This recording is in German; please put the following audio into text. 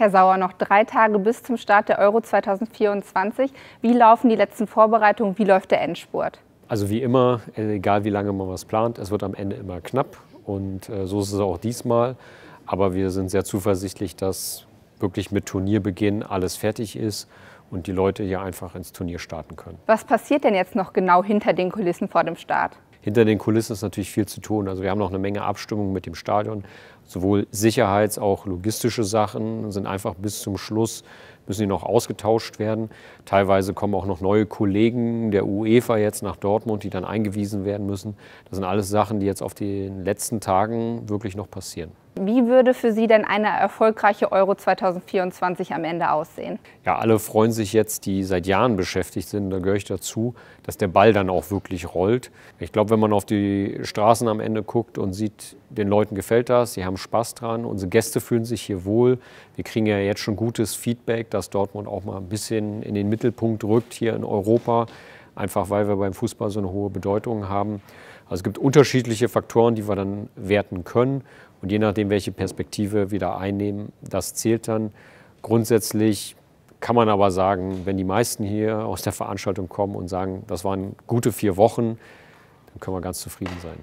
Herr Sauer, noch drei Tage bis zum Start der Euro 2024. Wie laufen die letzten Vorbereitungen? Wie läuft der Endspurt? Also wie immer, äh, egal wie lange man was plant, es wird am Ende immer knapp. Und äh, so ist es auch diesmal. Aber wir sind sehr zuversichtlich, dass wirklich mit Turnierbeginn alles fertig ist und die Leute hier einfach ins Turnier starten können. Was passiert denn jetzt noch genau hinter den Kulissen vor dem Start? hinter den Kulissen ist natürlich viel zu tun. Also wir haben noch eine Menge Abstimmungen mit dem Stadion. Sowohl Sicherheits- als auch logistische Sachen sind einfach bis zum Schluss müssen die noch ausgetauscht werden. Teilweise kommen auch noch neue Kollegen der UEFA jetzt nach Dortmund, die dann eingewiesen werden müssen. Das sind alles Sachen, die jetzt auf den letzten Tagen wirklich noch passieren. Wie würde für Sie denn eine erfolgreiche Euro 2024 am Ende aussehen? Ja, alle freuen sich jetzt, die seit Jahren beschäftigt sind, da gehöre ich dazu, dass der Ball dann auch wirklich rollt. Ich glaube, wenn man auf die Straßen am Ende guckt und sieht, den Leuten gefällt das, sie haben Spaß dran, unsere Gäste fühlen sich hier wohl. Wir kriegen ja jetzt schon gutes Feedback, dass Dortmund auch mal ein bisschen in den Mittelpunkt rückt hier in Europa einfach weil wir beim Fußball so eine hohe Bedeutung haben. Also es gibt unterschiedliche Faktoren, die wir dann werten können. Und je nachdem, welche Perspektive wir da einnehmen, das zählt dann. Grundsätzlich kann man aber sagen, wenn die meisten hier aus der Veranstaltung kommen und sagen, das waren gute vier Wochen, dann können wir ganz zufrieden sein.